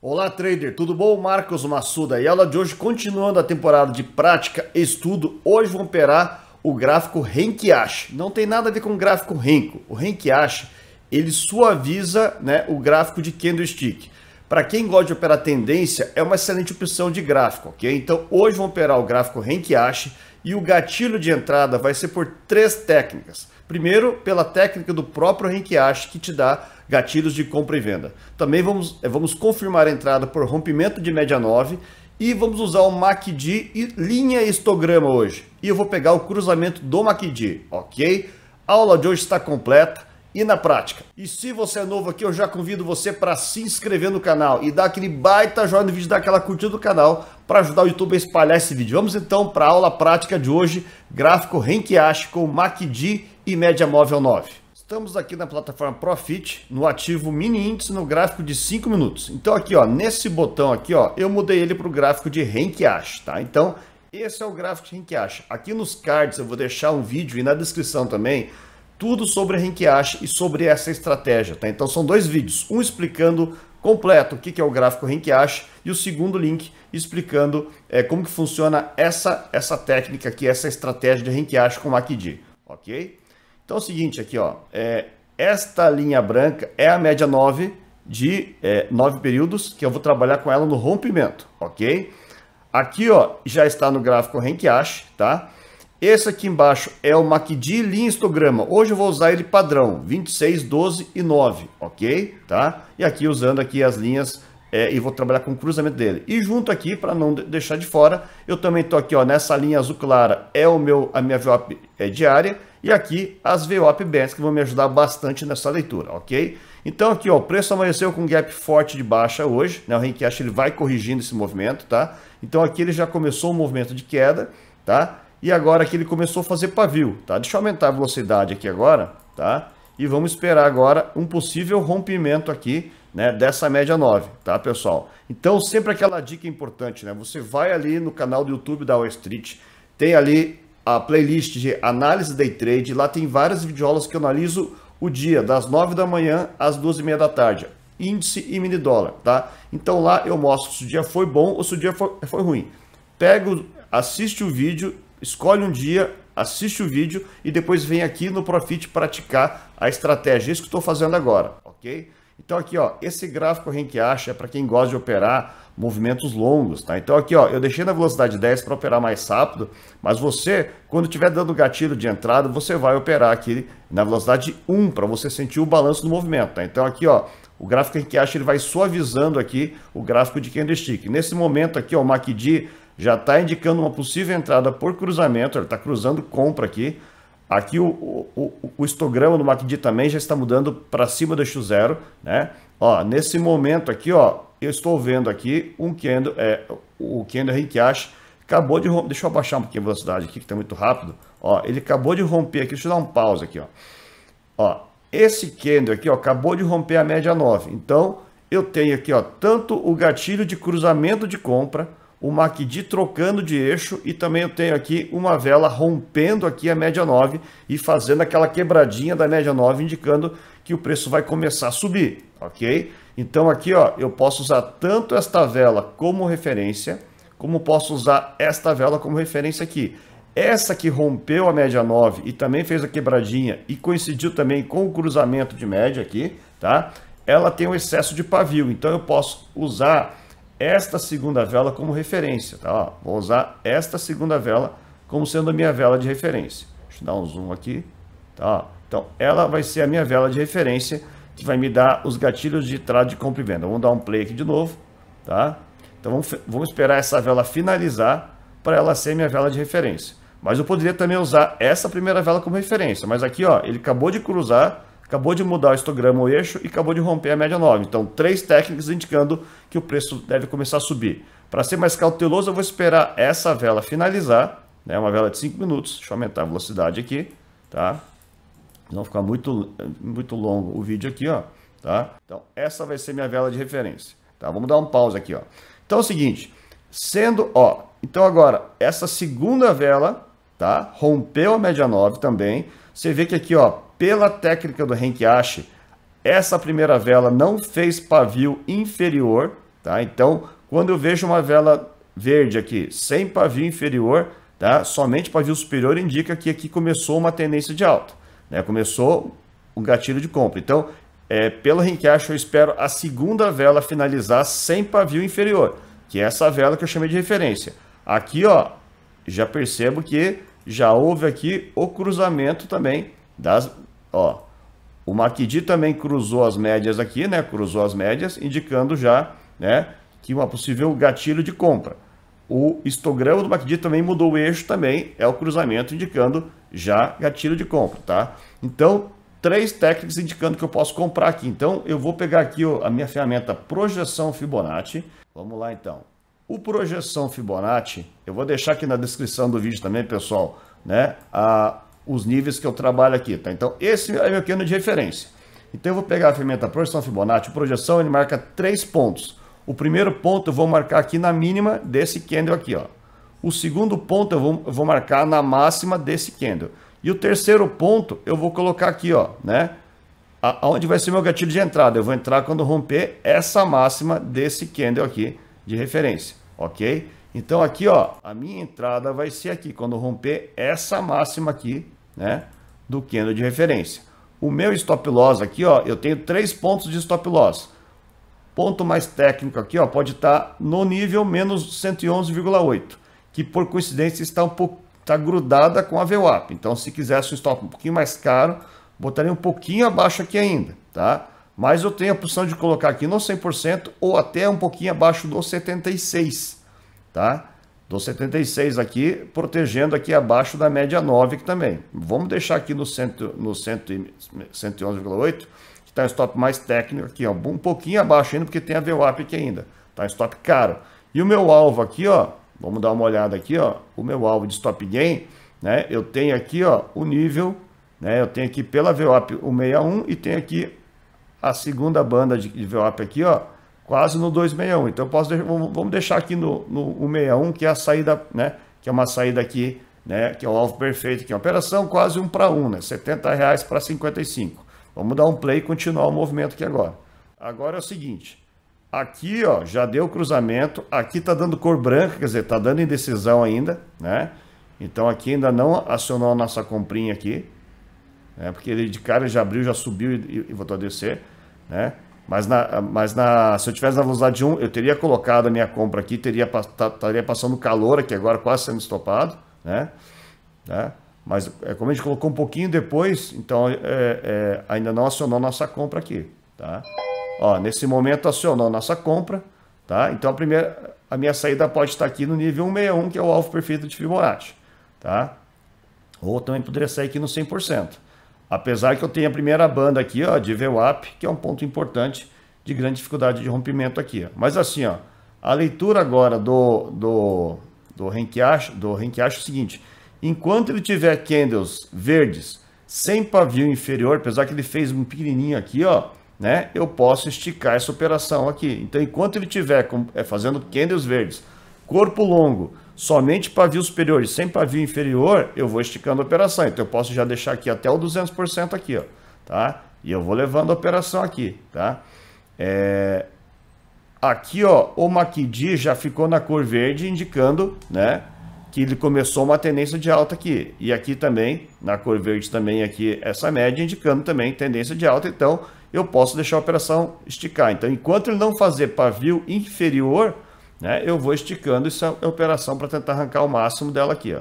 Olá, trader, tudo bom? Marcos Massuda. E a aula de hoje, continuando a temporada de prática e estudo, hoje vamos operar o gráfico Renkiashi. Não tem nada a ver com o gráfico Renko. O Renkiashi, ele suaviza né, o gráfico de candlestick. Para quem gosta de operar tendência, é uma excelente opção de gráfico, ok? Então, hoje vamos operar o gráfico Renkiashi e o gatilho de entrada vai ser por três técnicas. Primeiro, pela técnica do próprio Renkiashi, que te dá gatilhos de compra e venda. Também vamos, eh, vamos confirmar a entrada por rompimento de média 9 e vamos usar o MACD e linha histograma hoje. E eu vou pegar o cruzamento do MACD, ok? A aula de hoje está completa e na prática. E se você é novo aqui, eu já convido você para se inscrever no canal e dar aquele baita joinha no vídeo, dar aquela curtida do canal para ajudar o YouTube a espalhar esse vídeo. Vamos então para a aula prática de hoje, gráfico Renkiashi com MACD e média móvel 9. Estamos aqui na plataforma Profit, no ativo mini índice no gráfico de 5 minutos. Então aqui, ó, nesse botão aqui, ó, eu mudei ele para o gráfico de Ash tá? Então, esse é o gráfico de Ash Aqui nos cards eu vou deixar um vídeo e na descrição também tudo sobre Ash e sobre essa estratégia, tá? Então são dois vídeos, um explicando completo o que é o gráfico Ash e o segundo link explicando é, como que funciona essa, essa técnica aqui, essa estratégia de Ash com MACD, ok? Então é o seguinte aqui, ó, é, esta linha branca é a média 9 de é, 9 períodos, que eu vou trabalhar com ela no rompimento, ok? Aqui, ó, já está no gráfico Renkiashi, tá? Esse aqui embaixo é o MACD linha Histograma. Hoje eu vou usar ele padrão, 26, 12 e 9, ok? Tá? E aqui usando aqui as linhas é, e vou trabalhar com o cruzamento dele. E junto aqui, para não deixar de fora, eu também estou aqui ó, nessa linha azul clara, é o meu, a minha VWAP é, diária, e aqui as VWAP bands que vão me ajudar bastante nessa leitura, ok? Então aqui ó, o preço amanheceu com um gap forte de baixa hoje, né? o Renkiash ele vai corrigindo esse movimento, tá? Então aqui ele já começou um movimento de queda, tá? E agora aqui ele começou a fazer pavio, tá? Deixa eu aumentar a velocidade aqui agora, tá? E vamos esperar agora um possível rompimento aqui né, dessa média 9, tá, pessoal? Então, sempre aquela dica importante, né? Você vai ali no canal do YouTube da Wall Street, tem ali a playlist de análise day trade, lá tem várias videoaulas que eu analiso o dia, das 9 da manhã às 12 e meia da tarde, índice e mini dólar, tá? Então lá eu mostro se o dia foi bom ou se o dia foi, foi ruim. Pego, assiste o vídeo, escolhe um dia, assiste o vídeo e depois vem aqui no Profit praticar a estratégia, é isso que estou fazendo agora, ok? Então aqui, ó, esse gráfico a gente acha é para quem gosta de operar movimentos longos, tá? Então aqui, ó, eu deixei na velocidade 10 para operar mais rápido, mas você, quando estiver dando gatilho de entrada, você vai operar aqui na velocidade 1 para você sentir o balanço do movimento, tá? Então aqui, ó, o gráfico que acha ele vai suavizando aqui o gráfico de candlestick. Nesse momento aqui, ó, o MACD já está indicando uma possível entrada por cruzamento, ele está cruzando compra aqui, Aqui o, o, o histograma do MACD também já está mudando para cima do eixo zero, né? Ó, nesse momento aqui, ó, eu estou vendo aqui um candle, é, o candle Rinkiashi acabou de romper, deixa eu abaixar um pouquinho a velocidade aqui que está muito rápido, ó, ele acabou de romper aqui, deixa eu dar um pause aqui, ó. Ó, esse candle aqui, ó, acabou de romper a média 9. Então, eu tenho aqui, ó, tanto o gatilho de cruzamento de compra o MACD trocando de eixo e também eu tenho aqui uma vela rompendo aqui a média 9 e fazendo aquela quebradinha da média 9 indicando que o preço vai começar a subir, ok? Então aqui ó, eu posso usar tanto esta vela como referência, como posso usar esta vela como referência aqui. Essa que rompeu a média 9 e também fez a quebradinha e coincidiu também com o cruzamento de média aqui, tá? Ela tem um excesso de pavio, então eu posso usar esta segunda vela como referência, tá? Ó, vou usar esta segunda vela como sendo a minha vela de referência. Deixa eu dar um zoom aqui, tá? Então, ela vai ser a minha vela de referência que vai me dar os gatilhos de trade de compra e venda. Vamos dar um play aqui de novo, tá? Então, vamos, vamos esperar essa vela finalizar para ela ser minha vela de referência. Mas eu poderia também usar essa primeira vela como referência. Mas aqui, ó, ele acabou de cruzar acabou de mudar o histograma, o eixo, e acabou de romper a média 9. Então, três técnicas indicando que o preço deve começar a subir. Para ser mais cauteloso, eu vou esperar essa vela finalizar, né, uma vela de 5 minutos. Deixa eu aumentar a velocidade aqui, tá? Não ficar muito, muito longo o vídeo aqui, ó, tá? Então, essa vai ser minha vela de referência, tá? Vamos dar um pause aqui, ó. Então, é o seguinte, sendo, ó, então agora, essa segunda vela, tá? Rompeu a média 9 também. Você vê que aqui, ó, pela técnica do Renkiashi, essa primeira vela não fez pavio inferior, tá? Então, quando eu vejo uma vela verde aqui sem pavio inferior, tá? Somente pavio superior indica que aqui começou uma tendência de alta, né? Começou o gatilho de compra. Então, é, pelo Renkiashi, eu espero a segunda vela finalizar sem pavio inferior, que é essa vela que eu chamei de referência. Aqui, ó, já percebo que já houve aqui o cruzamento também das, Ó, o Marquidi também cruzou as médias aqui, né? Cruzou as médias, indicando já, né? Que uma possível gatilho de compra. O histograma do Marquidi também mudou o eixo também, é o cruzamento indicando já gatilho de compra, tá? Então, três técnicas indicando que eu posso comprar aqui. Então, eu vou pegar aqui a minha ferramenta projeção Fibonacci. Vamos lá, então. O projeção Fibonacci, eu vou deixar aqui na descrição do vídeo também, pessoal, né? A, os níveis que eu trabalho aqui, tá? Então, esse é meu cano de referência. Então, eu vou pegar a ferramenta projeção Fibonacci, projeção, ele marca três pontos. O primeiro ponto eu vou marcar aqui na mínima desse candle aqui, ó. O segundo ponto eu vou, eu vou marcar na máxima desse candle. E o terceiro ponto eu vou colocar aqui, ó, né? aonde vai ser meu gatilho de entrada. Eu vou entrar quando romper essa máxima desse candle aqui de referência, ok? Então aqui, ó, a minha entrada vai ser aqui, quando romper essa máxima aqui né, do candle de referência. O meu stop loss aqui, ó, eu tenho três pontos de stop loss. Ponto mais técnico aqui, ó, pode estar tá no nível menos 111,8, que por coincidência está um pouco tá grudada com a VWAP. Então, se quisesse um stop um pouquinho mais caro, botaria um pouquinho abaixo aqui ainda, tá? Mas eu tenho a opção de colocar aqui no 100% ou até um pouquinho abaixo do 76, tá? Estou 76 aqui, protegendo aqui abaixo da média 9 aqui também. Vamos deixar aqui no, no 111,8, que está um stop mais técnico aqui, ó, um pouquinho abaixo ainda, porque tem a VWAP aqui ainda. Está um stop caro. E o meu alvo aqui, ó, vamos dar uma olhada aqui, ó, o meu alvo de stop gain, né, eu tenho aqui ó, o nível, né, eu tenho aqui pela VWAP o 61 e tenho aqui a segunda banda de, de VWAP aqui, ó, quase no 261. Então eu posso deixar, vamos deixar aqui no, no 161, que é a saída, né? Que é uma saída aqui, né? Que é o alvo perfeito aqui. Operação quase 1 um para 1, um, né? 70 reais para 55. Vamos dar um play e continuar o movimento aqui agora. Agora é o seguinte. Aqui, ó, já deu cruzamento. Aqui tá dando cor branca, quer dizer, tá dando indecisão ainda, né? Então aqui ainda não acionou a nossa comprinha aqui. Né? Porque ele de cara já abriu, já subiu e, e voltou a descer, né? Mas, na, mas na, se eu tivesse na velocidade 1, eu teria colocado a minha compra aqui, teria, estaria passando calor aqui agora, quase sendo estopado, né? né? Mas é como a gente colocou um pouquinho depois, então é, é, ainda não acionou nossa compra aqui, tá? Ó, nesse momento acionou nossa compra, tá? Então a primeira, a minha saída pode estar aqui no nível 161, que é o alvo perfeito de Fibonacci, tá? Ou também poderia sair aqui no 100%. Apesar que eu tenho a primeira banda aqui, ó, de VWAP, que é um ponto importante de grande dificuldade de rompimento aqui. Ó. Mas assim, ó, a leitura agora do, do, do Renkiacho do Renkiacho é o seguinte: enquanto ele tiver candles verdes sem pavio inferior, apesar que ele fez um pequenininho aqui, ó, né? Eu posso esticar essa operação aqui. Então, enquanto ele tiver com, é, fazendo candles verdes, corpo longo, somente pavio superior e sem pavio inferior, eu vou esticando a operação. Então eu posso já deixar aqui até o 200% aqui, ó, tá? E eu vou levando a operação aqui, tá? É... Aqui, ó, o MACD já ficou na cor verde, indicando, né? que ele começou uma tendência de alta aqui. E aqui também, na cor verde também aqui, essa média indicando também tendência de alta. Então, eu posso deixar a operação esticar. Então, enquanto ele não fazer pavio inferior, né? Eu vou esticando essa operação para tentar arrancar o máximo dela aqui, ó.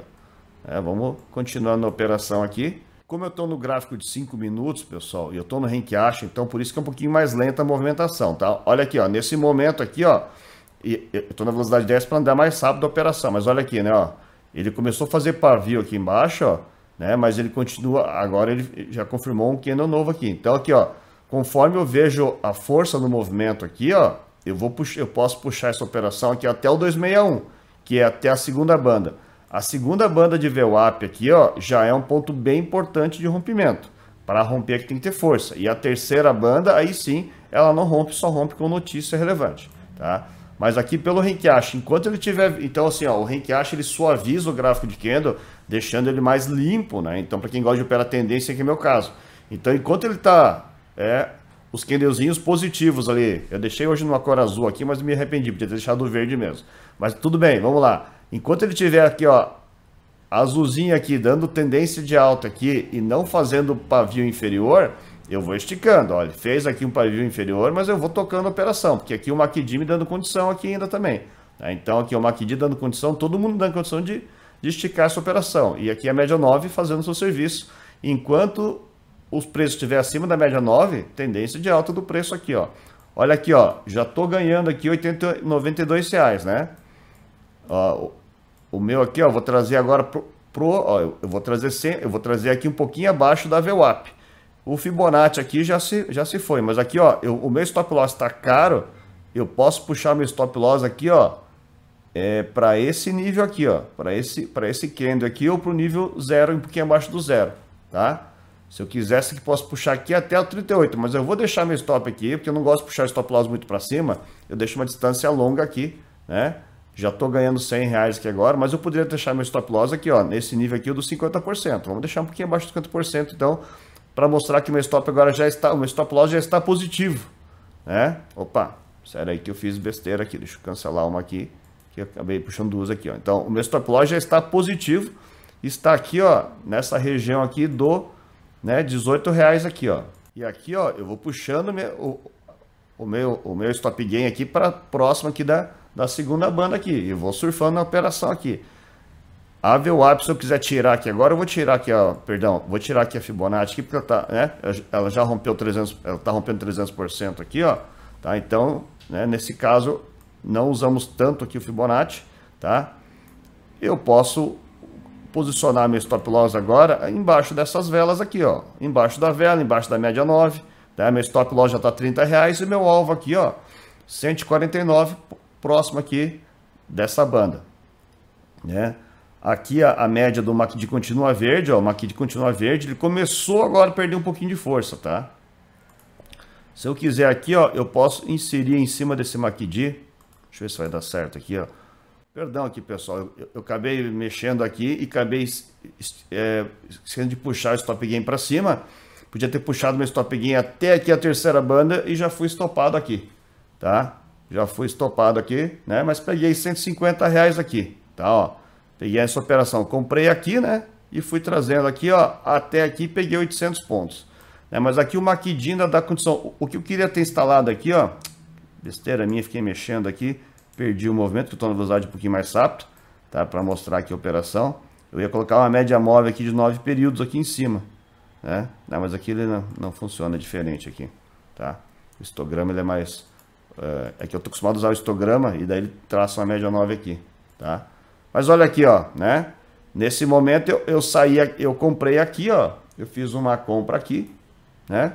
É, vamos continuando a operação aqui. Como eu estou no gráfico de 5 minutos, pessoal, e eu estou no renquiacho, então por isso que é um pouquinho mais lenta a movimentação, tá? Olha aqui, ó, nesse momento aqui, ó, e, eu estou na velocidade 10 para andar mais rápido a operação, mas olha aqui, né, ó, ele começou a fazer pavio aqui embaixo, ó, né, mas ele continua, agora ele já confirmou um candle novo aqui. Então aqui, ó, conforme eu vejo a força no movimento aqui, ó, eu, vou puxar, eu posso puxar essa operação aqui até o 261, que é até a segunda banda. A segunda banda de VWAP aqui ó, já é um ponto bem importante de rompimento. Para romper aqui tem que ter força. E a terceira banda, aí sim, ela não rompe, só rompe com notícia relevante. Tá? Mas aqui pelo Renkiashi, enquanto ele tiver... Então assim, ó, o Renkiashi ele suaviza o gráfico de candle, deixando ele mais limpo. né? Então para quem gosta de operar tendência, aqui é meu caso. Então enquanto ele está é, os queneuzinhos positivos ali. Eu deixei hoje numa cor azul aqui, mas me arrependi, podia ter deixado verde mesmo. Mas tudo bem, vamos lá. Enquanto ele tiver aqui, ó, azulzinho aqui, dando tendência de alta aqui e não fazendo pavio inferior, eu vou esticando. Olha, fez aqui um pavio inferior, mas eu vou tocando a operação, porque aqui o macd me dando condição aqui ainda também. Tá? Então aqui o macd dando condição, todo mundo dando condição de, de esticar essa operação. E aqui a média 9 fazendo seu serviço, enquanto os preços estiver acima da média 9, tendência de alta do preço aqui, ó. Olha aqui, ó, já estou ganhando aqui 80, 92 reais, né? Ó, o meu aqui, ó, vou trazer agora pro, pro ó, eu vou trazer eu vou trazer aqui um pouquinho abaixo da VWAP. O Fibonacci aqui já se, já se foi, mas aqui, ó, eu, o meu stop loss está caro, eu posso puxar meu stop loss aqui, ó, é, para esse nível aqui, ó, para esse, para esse candle aqui ou para o nível zero, um pouquinho abaixo do zero, tá? Se eu quisesse que posso puxar aqui até o 38, mas eu vou deixar meu stop aqui, porque eu não gosto de puxar o stop loss muito para cima, eu deixo uma distância longa aqui, né? Já estou ganhando 100 reais aqui agora, mas eu poderia deixar meu stop loss aqui, ó, nesse nível aqui, dos 50%. Vamos deixar um pouquinho abaixo dos 50%, então, para mostrar que meu stop agora já está, o meu stop loss já está positivo, né? Opa, sério aí que eu fiz besteira aqui, deixa eu cancelar uma aqui, que eu acabei puxando duas aqui, ó. Então, o meu stop loss já está positivo, está aqui, ó, nessa região aqui do né? 18 reais aqui, ó. E aqui, ó, eu vou puxando meu, o, o, meu, o meu stop gain aqui para próximo aqui da, da segunda banda aqui. E vou surfando na operação aqui. A VWAP, se eu quiser tirar aqui agora, eu vou tirar aqui, ó, perdão, vou tirar aqui a Fibonacci aqui, porque ela, tá, né, ela já rompeu 300, ela tá rompendo 300% aqui, ó, tá? Então, né, nesse caso, não usamos tanto aqui o Fibonacci, tá? Eu posso posicionar meu stop loss agora embaixo dessas velas aqui, ó. Embaixo da vela, embaixo da média 9, tá? Meu stop loss já tá 30 reais e meu alvo aqui, ó, 149, próximo aqui dessa banda, né? Aqui a, a média do MACD continua verde, ó, o MACD continua verde, ele começou agora a perder um pouquinho de força, tá? Se eu quiser aqui, ó, eu posso inserir em cima desse MACD, deixa eu ver se vai dar certo aqui, ó Perdão aqui, pessoal. Eu, eu acabei mexendo aqui e acabei é, esquecendo de puxar o stop gain para cima. Podia ter puxado meu stop gain até aqui a terceira banda e já fui estopado aqui, tá? Já fui estopado aqui, né? Mas peguei 150 reais aqui, tá? Ó, peguei essa operação, comprei aqui, né? E fui trazendo aqui, ó, até aqui peguei 800 pontos. Né? Mas aqui o Maquidinda dá condição. O que eu queria ter instalado aqui, ó, besteira minha, fiquei mexendo aqui perdi o movimento, que eu estou na velocidade um pouquinho mais rápido, tá? Para mostrar aqui a operação. Eu ia colocar uma média móvel aqui de 9 períodos aqui em cima, né? Não, mas aqui ele não, não funciona é diferente aqui, tá? O histograma ele é mais... Uh, é que eu estou acostumado a usar o histograma e daí ele traça uma média 9 aqui, tá? Mas olha aqui, ó, né? Nesse momento eu, eu saí, eu comprei aqui, ó. Eu fiz uma compra aqui, né?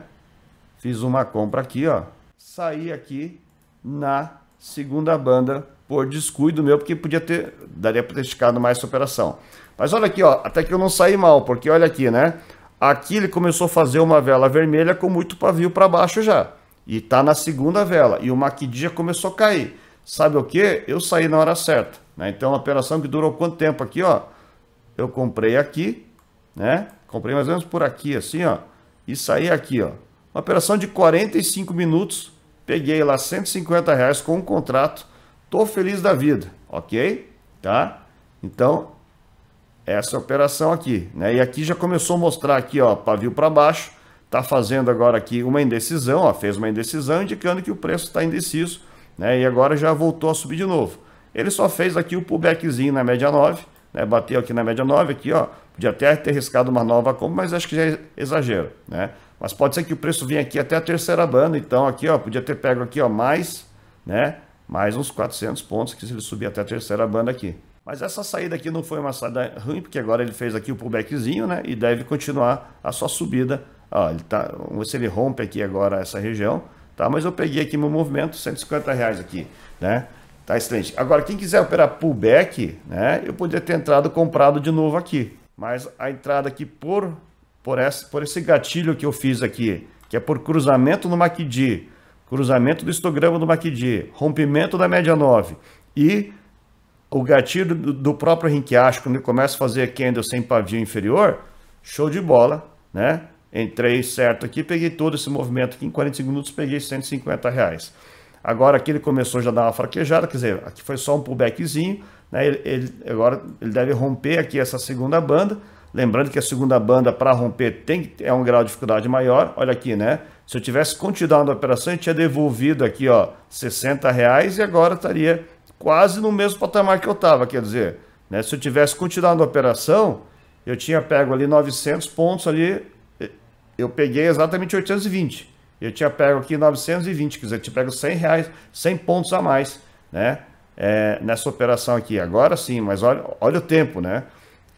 Fiz uma compra aqui, ó. Saí aqui na segunda banda por descuido meu, porque podia ter, daria para ter esticado mais essa operação. Mas olha aqui, ó, até que eu não saí mal, porque olha aqui, né? Aqui ele começou a fazer uma vela vermelha com muito pavio para baixo já. E tá na segunda vela. E o MacD já começou a cair. Sabe o que? Eu saí na hora certa. Né? Então, uma operação que durou quanto tempo aqui, ó? Eu comprei aqui, né? Comprei mais ou menos por aqui, assim, ó. E saí aqui, ó. Uma operação de 45 minutos Peguei lá 150 reais com um contrato. Tô feliz da vida, ok? Tá? Então, essa operação aqui, né? E aqui já começou a mostrar aqui, ó, pavio para baixo. Tá fazendo agora aqui uma indecisão, ó, fez uma indecisão indicando que o preço está indeciso, né? E agora já voltou a subir de novo. Ele só fez aqui o pullbackzinho na média 9, né? Bateu aqui na média 9 aqui, ó. Podia até ter arriscado uma nova compra, mas acho que já é exagero, né? Mas pode ser que o preço venha aqui até a terceira banda, então aqui, ó, podia ter pego aqui, ó, mais, né? Mais uns 400 pontos que se ele subir até a terceira banda aqui. Mas essa saída aqui não foi uma saída ruim, porque agora ele fez aqui o pullbackzinho, né? E deve continuar a sua subida. Ó, ele tá, vamos ver se ele rompe aqui agora essa região, tá? Mas eu peguei aqui meu movimento, 150 reais aqui, né? Tá excelente. Agora, quem quiser operar pullback, né? Eu poderia ter entrado comprado de novo aqui. Mas a entrada aqui por por esse, por esse gatilho que eu fiz aqui, que é por cruzamento no MACD, cruzamento do histograma do MACD, rompimento da média 9 e o gatilho do, do próprio rinquiacho, quando ele começa a fazer candle sem pavio inferior, show de bola, né? Entrei certo aqui, peguei todo esse movimento aqui, em 45 minutos peguei 150 reais. Agora aqui ele começou já a dar uma fraquejada, quer dizer, aqui foi só um pullbackzinho, né? Ele, ele, agora ele deve romper aqui essa segunda banda, Lembrando que a segunda banda, para romper, tem, é um grau de dificuldade maior. Olha aqui, né? Se eu tivesse continuado a operação, eu tinha devolvido aqui, ó, 60 reais e agora estaria quase no mesmo patamar que eu estava. Quer dizer, né? se eu tivesse continuado a operação, eu tinha pego ali 900 pontos ali, eu peguei exatamente 820. Eu tinha pego aqui 920, quer dizer, eu te pego 100 reais, 100 pontos a mais, né? É, nessa operação aqui. Agora sim, mas olha, olha o tempo, né?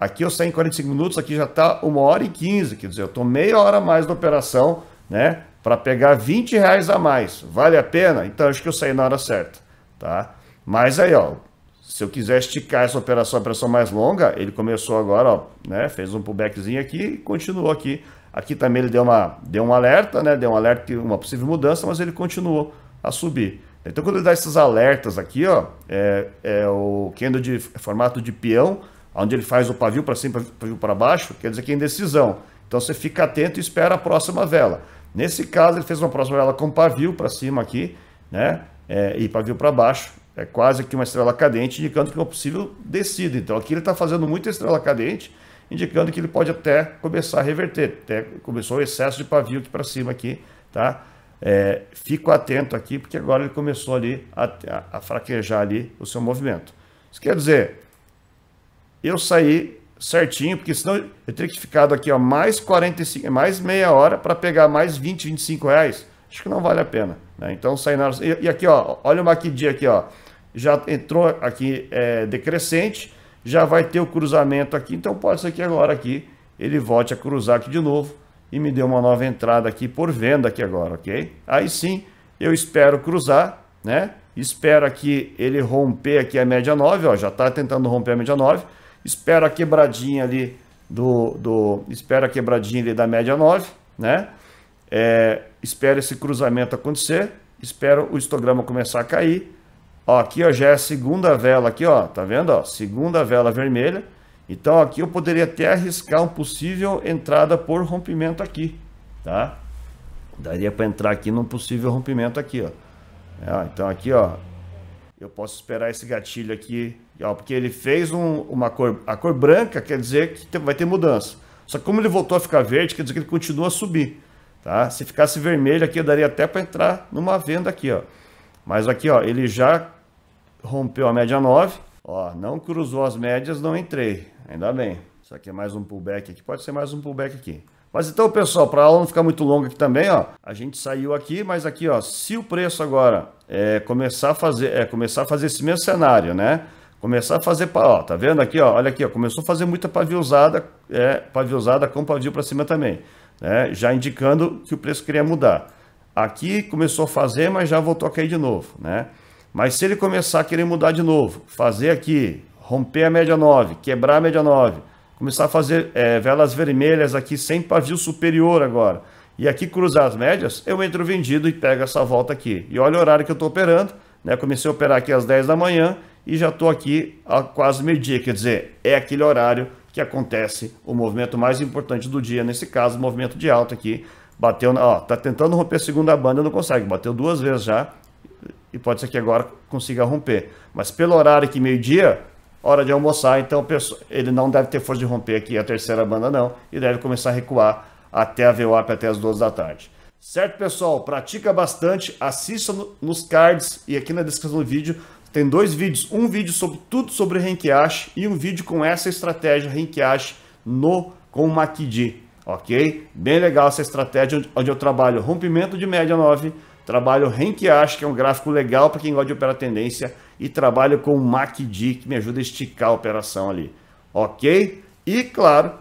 Aqui eu saí em 45 minutos, aqui já está uma hora e 15, quer dizer, eu estou meia hora a mais na operação, né? Para pegar 20 reais a mais. Vale a pena? Então acho que eu saí na hora certa, tá? Mas aí, ó, se eu quiser esticar essa operação, a operação mais longa, ele começou agora, ó, né? Fez um pullbackzinho aqui e continuou aqui. Aqui também ele deu, uma, deu um alerta, né? Deu um alerta de uma possível mudança, mas ele continuou a subir. Então, quando ele dá esses alertas aqui, ó, é, é o candle de formato de peão, onde ele faz o pavio para cima, pavio para baixo, quer dizer que é indecisão. Então você fica atento e espera a próxima vela. Nesse caso, ele fez uma próxima vela com pavio para cima aqui, né? É, e pavio para baixo. É quase que uma estrela cadente, indicando que é uma possível descida. Então aqui ele está fazendo muita estrela cadente, indicando que ele pode até começar a reverter. Até começou o excesso de pavio aqui para cima aqui, tá? É, fico atento aqui, porque agora ele começou ali a, a, a fraquejar ali o seu movimento. Isso quer dizer, eu saí certinho, porque senão eu teria que ficar aqui ó, mais 45, mais meia hora para pegar mais 20, 25 reais. Acho que não vale a pena. Né? Então saí na hora. E, e, aqui, ó, olha o maquidia aqui, ó. Já entrou aqui é, decrescente, já vai ter o cruzamento aqui. Então pode ser que agora aqui ele volte a cruzar aqui de novo e me dê uma nova entrada aqui por venda aqui agora, ok? Aí sim eu espero cruzar, né? Espero aqui ele romper aqui a média 9, ó, já está tentando romper a média 9 espera a quebradinha ali do, do espera a quebradinha ali da média 9, né? É, espera esse cruzamento acontecer, espera o histograma começar a cair. Ó, aqui ó, já é a segunda vela aqui, ó, tá vendo? Ó, segunda vela vermelha. Então aqui eu poderia até arriscar um possível entrada por rompimento aqui, tá? Daria para entrar aqui num possível rompimento aqui, ó. É, então aqui, ó, eu posso esperar esse gatilho aqui Ó, porque ele fez um, uma cor, a cor branca quer dizer que vai ter mudança. Só que como ele voltou a ficar verde, quer dizer que ele continua a subir. Tá? Se ficasse vermelho aqui, eu daria até para entrar numa venda aqui. Ó. Mas aqui ó, ele já rompeu a média 9. Ó, não cruzou as médias, não entrei. Ainda bem. Isso aqui é mais um pullback aqui. Pode ser mais um pullback aqui. Mas então, pessoal, para a aula não ficar muito longa aqui também, ó, a gente saiu aqui, mas aqui, ó, se o preço agora é, começar a fazer, é, começar a fazer esse mesmo cenário, né? Começar a fazer, ó, tá vendo aqui, ó, olha aqui, ó, começou a fazer muita paviosada, é, paviosada com pavio para cima também, né? Já indicando que o preço queria mudar. Aqui começou a fazer, mas já voltou a cair de novo, né? Mas se ele começar a querer mudar de novo, fazer aqui, romper a média 9, quebrar a média 9, começar a fazer é, velas vermelhas aqui sem pavio superior agora, e aqui cruzar as médias, eu entro vendido e pego essa volta aqui. E olha o horário que eu estou operando, né? Comecei a operar aqui às 10 da manhã, e já estou aqui a quase meio-dia, quer dizer, é aquele horário que acontece o movimento mais importante do dia, nesse caso, o movimento de alta aqui. Bateu, ó, tá tentando romper a segunda banda, não consegue, bateu duas vezes já, e pode ser que agora consiga romper. Mas pelo horário aqui, meio-dia, hora de almoçar, então ele não deve ter força de romper aqui a terceira banda não, e deve começar a recuar até a VWAP, até as duas da tarde. Certo, pessoal? Pratica bastante, assista nos cards e aqui na descrição do vídeo tem dois vídeos, um vídeo sobre tudo sobre Renkiashi e um vídeo com essa estratégia Renkiashi no com macd, ok? Bem legal essa estratégia onde eu trabalho rompimento de média 9, trabalho Renkiashi, que é um gráfico legal para quem gosta de operar tendência, e trabalho com macd que me ajuda a esticar a operação ali, ok? E claro,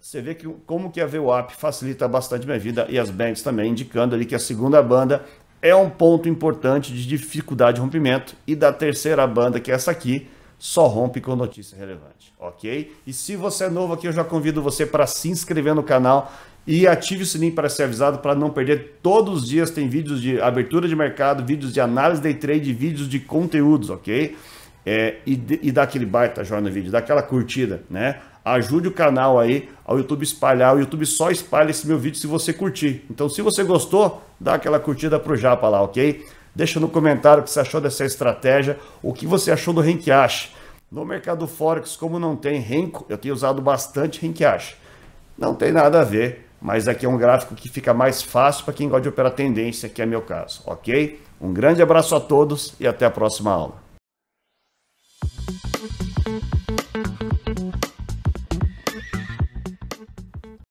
você vê que como que a VWAP facilita bastante minha vida e as bands também, indicando ali que a segunda banda é um ponto importante de dificuldade de rompimento. E da terceira banda, que é essa aqui, só rompe com notícia relevante, ok? E se você é novo aqui, eu já convido você para se inscrever no canal e ative o sininho para ser avisado para não perder. Todos os dias tem vídeos de abertura de mercado, vídeos de análise de trade, vídeos de conteúdos, ok? É, e, e dá aquele baita joinha no vídeo, dá aquela curtida, né? Ajude o canal aí ao YouTube espalhar. O YouTube só espalha esse meu vídeo se você curtir. Então, se você gostou, dá aquela curtida pro Japa lá, ok? Deixa no comentário o que você achou dessa estratégia, o que você achou do Renkiash. No mercado Forex, como não tem Renko, eu tenho usado bastante Renkiash. Não tem nada a ver, mas aqui é um gráfico que fica mais fácil para quem gosta de operar tendência, que é meu caso, ok? Um grande abraço a todos e até a próxima aula.